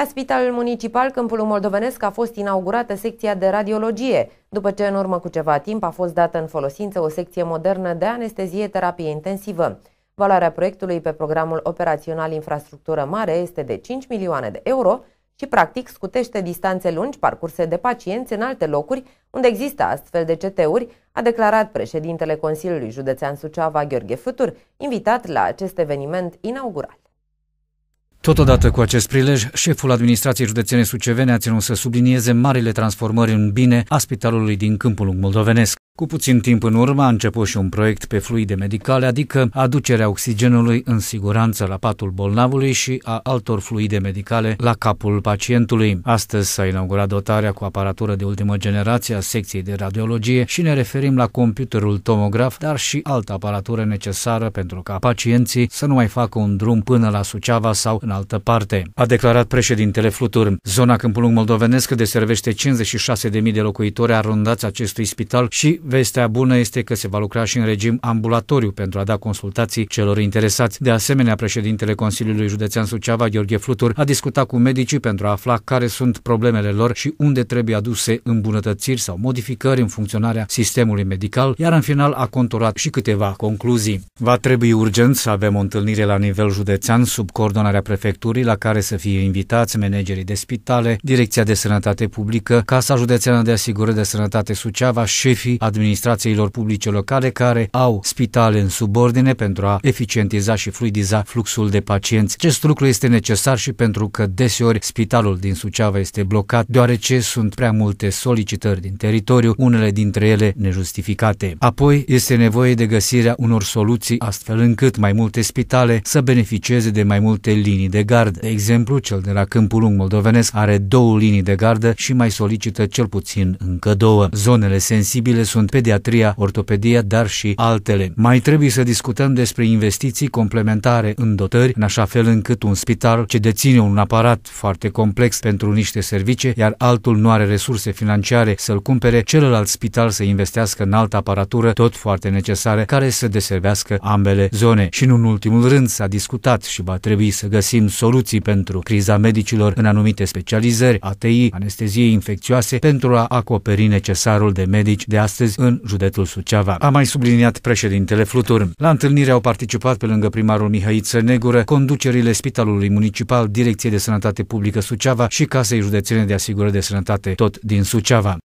La Spitalul Municipal Câmpul Moldovenesc a fost inaugurată secția de radiologie, după ce în urmă cu ceva timp a fost dată în folosință o secție modernă de anestezie terapie intensivă. Valoarea proiectului pe programul operațional Infrastructură Mare este de 5 milioane de euro și practic scutește distanțe lungi parcurse de pacienți în alte locuri unde există astfel de CT-uri, a declarat președintele Consiliului Județean Suceava Gheorghe Futur, invitat la acest eveniment inaugural. Totodată cu acest prilej, șeful administrației județene Sucevene a ținut să sublinieze marile transformări în bine a spitalului din Câmpul Moldovenesc. Cu puțin timp în urmă a început și un proiect pe fluide medicale, adică aducerea oxigenului în siguranță la patul bolnavului și a altor fluide medicale la capul pacientului. Astăzi s-a inaugurat dotarea cu aparatură de ultimă generație a secției de radiologie și ne referim la computerul tomograf, dar și altă aparatură necesară pentru ca pacienții să nu mai facă un drum până la Suceava sau în altă parte. A declarat președintele Flutur. Zona Câmpulung Moldovenesc deservește 56.000 de locuitori arundați acestui spital și Vestea bună este că se va lucra și în regim ambulatoriu pentru a da consultații celor interesați. De asemenea, președintele Consiliului Județean Suceava, Gheorghe Flutur, a discutat cu medicii pentru a afla care sunt problemele lor și unde trebuie aduse îmbunătățiri sau modificări în funcționarea sistemului medical, iar în final a conturat și câteva concluzii. Va trebui urgent să avem o întâlnire la nivel județean sub coordonarea prefecturii la care să fie invitați managerii de spitale, Direcția de Sănătate Publică, Casa Județeană de Asigurări de Sănătate Suceava, șefii administrației administrațiilor publice locale care au spitale în subordine pentru a eficientiza și fluidiza fluxul de pacienți. Acest lucru este necesar și pentru că deseori spitalul din Suceava este blocat deoarece sunt prea multe solicitări din teritoriu, unele dintre ele nejustificate. Apoi este nevoie de găsirea unor soluții astfel încât mai multe spitale să beneficieze de mai multe linii de gard. De exemplu, cel de la Câmpul Lung Moldovenesc are două linii de gardă și mai solicită cel puțin încă două. Zonele sensibile sunt sunt pediatria, ortopedia, dar și altele. Mai trebuie să discutăm despre investiții complementare în dotări, în așa fel încât un spital ce deține un aparat foarte complex pentru niște servicii, iar altul nu are resurse financiare să-l cumpere, celălalt spital să investească în altă aparatură, tot foarte necesară, care să deservească ambele zone. Și nu în ultimul rând s-a discutat și va trebui să găsim soluții pentru criza medicilor în anumite specializări, ATI, anestezie infecțioase, pentru a acoperi necesarul de medici de astăzi astăzi în județul Suceava. A mai subliniat președintele Flutur. La întâlnire au participat pe lângă primarul Mihai Țărnegură, conducerile Spitalului Municipal, Direcției de Sănătate Publică Suceava și Casei Județene de Asigurări de Sănătate, tot din Suceava.